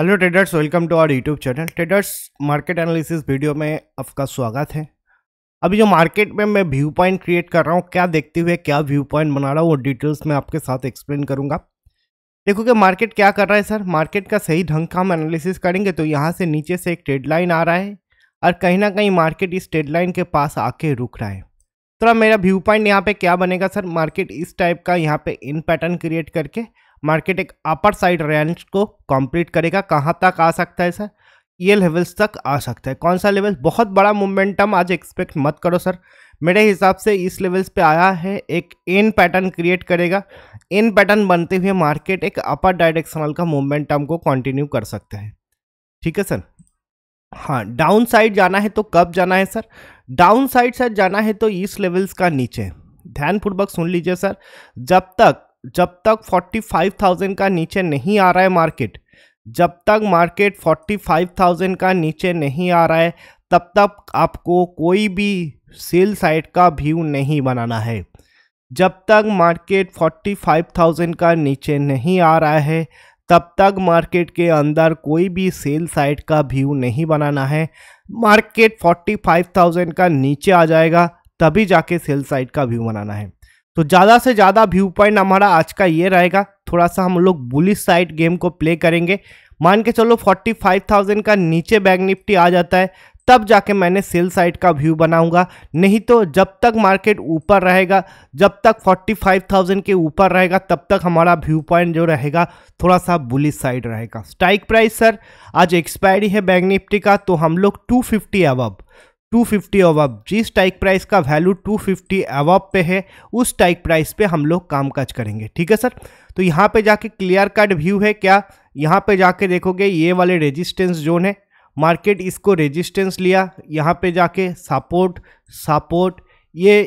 hello traders welcome to our YouTube channel traders market analysis video में आपका स्वागत है अभी जो मार्केट में मैं व्यू पॉइंट क्रिएट कर रहा हूँ क्या देखते हुए क्या व्यू पॉइंट बना रहा हूँ वो डिटेल्स मैं आपके साथ एक्सप्लेन करूँगा देखो कि मार्केट क्या कर रहा है सर मार्केट का सही ढंग का हम एनालिसिस करेंगे तो यहाँ से नीचे से एक ट्रेड लाइन आ रहा है और कहीं ना कहीं मार्केट इस ट्रेड लाइन के पास आके रुक रहा है थोड़ा तो मेरा व्यू पॉइंट यहाँ पर क्या बनेगा सर मार्केट इस टाइप का यहाँ पर इन पैटर्न क्रिएट करके मार्केट एक अपर साइड रेंज को कंप्लीट करेगा कहाँ तक आ सकता है सर ये लेवल्स तक आ सकता है कौन सा लेवल बहुत बड़ा मोमेंटम आज एक्सपेक्ट मत करो सर मेरे हिसाब से इस लेवल्स पे आया है एक एन पैटर्न क्रिएट करेगा एन पैटर्न बनते हुए मार्केट एक अपर डायरेक्शनल का मोमेंटम को कंटिन्यू कर सकते हैं ठीक है सर हाँ डाउन साइड जाना है तो कब जाना है सर डाउन साइड सर जाना है तो इस लेवल्स का नीचे ध्यानपूर्वक सुन लीजिए सर जब तक जब तक 45,000 का नीचे नहीं आ रहा है मार्केट जब तक मार्केट 45,000 का नीचे नहीं आ रहा है तब तक आपको कोई भी सेल साइड का व्यू नहीं बनाना है जब तक मार्केट 45,000 का नीचे नहीं आ रहा है तब तक मार्केट के अंदर कोई भी सेल साइड का व्यू नहीं बनाना है मार्केट 45,000 का नीचे आ जाएगा तभी जाके सेल साइड का व्यू बनाना है तो ज़्यादा से ज़्यादा व्यू पॉइंट हमारा आज का ये रहेगा थोड़ा सा हम लोग बुलिस साइड गेम को प्ले करेंगे मान के चलो 45,000 का नीचे बैग निफ्टी आ जाता है तब जाके मैंने सेल साइड का व्यू बनाऊंगा नहीं तो जब तक मार्केट ऊपर रहेगा जब तक 45,000 के ऊपर रहेगा तब तक हमारा व्यू पॉइंट जो रहेगा थोड़ा सा बुलिस साइड रहेगा स्ट्राइक प्राइस सर आज एक्सपायरी है बैंक निफ्टी का तो हम लोग टू फिफ्टी 250 अवब जिस टाइक प्राइस का वैल्यू 250 अवब पे है उस टाइक प्राइस पे हम लोग कामकाज करेंगे ठीक है सर तो यहाँ पे जाके क्लियर कट व्यू है क्या यहाँ पे जाके देखोगे ये वाले रेजिस्टेंस जोन है मार्केट इसको रेजिस्टेंस लिया यहाँ पे जाके सपोर्ट सपोर्ट ये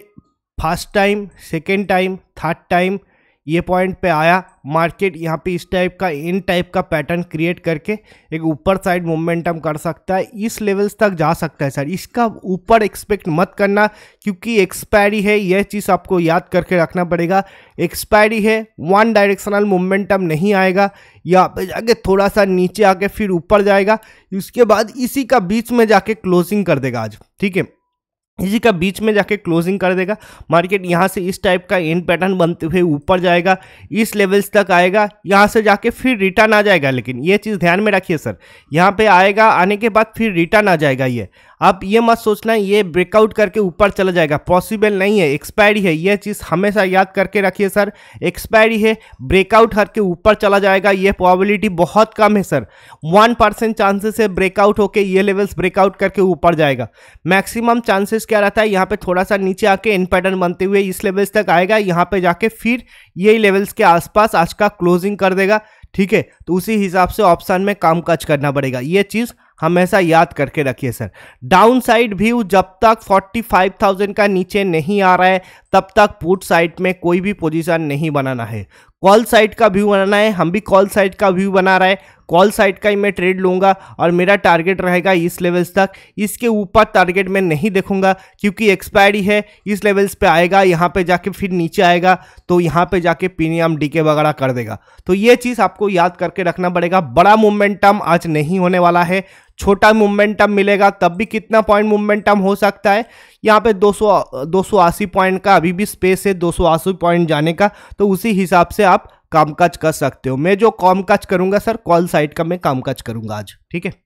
first time second time third time ये पॉइंट पे आया मार्केट यहाँ पे इस टाइप का इन टाइप का पैटर्न क्रिएट करके एक ऊपर साइड मोमेंटम कर सकता है इस लेवल्स तक जा सकता है सर इसका ऊपर एक्सपेक्ट मत करना क्योंकि एक्सपायरी है यह चीज़ आपको याद करके रखना पड़ेगा एक्सपायरी है वन डायरेक्शनल मोमेंटम नहीं आएगा यहाँ पे जाके थोड़ा सा नीचे आके फिर ऊपर जाएगा इसके बाद इसी का बीच में जाके क्लोजिंग कर देगा आज ठीक है इसी का बीच में जाके क्लोजिंग कर देगा मार्केट यहाँ से इस टाइप का एंड पैटर्न बनते हुए ऊपर जाएगा इस लेवल्स तक आएगा यहाँ से जाके फिर रिटर्न आ जाएगा लेकिन ये चीज़ ध्यान में रखिए सर यहाँ पे आएगा आने के बाद फिर रिटर्न आ जाएगा ये आप ये मत सोचना ये ब्रेकआउट करके ऊपर चला जाएगा पॉसिबल नहीं है एक्सपायरी है यह चीज़ हमेशा याद करके रखिए सर एक्सपायरी है ब्रेकआउट करके ऊपर चला जाएगा ये प्रॉबिलिटी बहुत कम है सर वन परसेंट चांसेस है ब्रेकआउट होके ये लेवल्स ब्रेकआउट करके ऊपर जाएगा मैक्सिमम चांसेस क्या रहता है यहाँ पर थोड़ा सा नीचे आके इन पैटर्न बनते हुए इस लेवल्स तक आएगा यहाँ पर जाके फिर यही लेवल्स के आसपास आज का क्लोजिंग कर देगा ठीक है तो उसी हिसाब से ऑप्शन में कामकाज करना पड़ेगा ये चीज़ हमेशा याद करके रखिए सर डाउन साइड व्यू जब तक 45,000 का नीचे नहीं आ रहा है तब तक पुट साइड में कोई भी पोजीशन नहीं बनाना है कॉल साइड का व्यू बनाना है हम भी कॉल साइड का व्यू बना रहा है कॉल साइड का ही मैं ट्रेड लूँगा और मेरा टारगेट रहेगा इस लेवल्स तक इसके ऊपर टारगेट मैं नहीं देखूंगा क्योंकि एक्सपायरी है इस लेवल्स पे आएगा यहाँ पे जाके फिर नीचे आएगा तो यहाँ पे जाके पीनियम डीके वगैरह कर देगा तो ये चीज़ आपको याद करके रखना पड़ेगा बड़ा मोमेंटम आज नहीं होने वाला है छोटा मोमेंटम मिलेगा तब भी कितना पॉइंट मोमेंटम हो सकता है यहाँ पे 200 280 पॉइंट का अभी भी स्पेस है 280 पॉइंट जाने का तो उसी हिसाब से आप कामकाज कर सकते हो मैं जो कामकाज करूँगा सर कॉल साइड का मैं कामकाज करूँगा आज ठीक है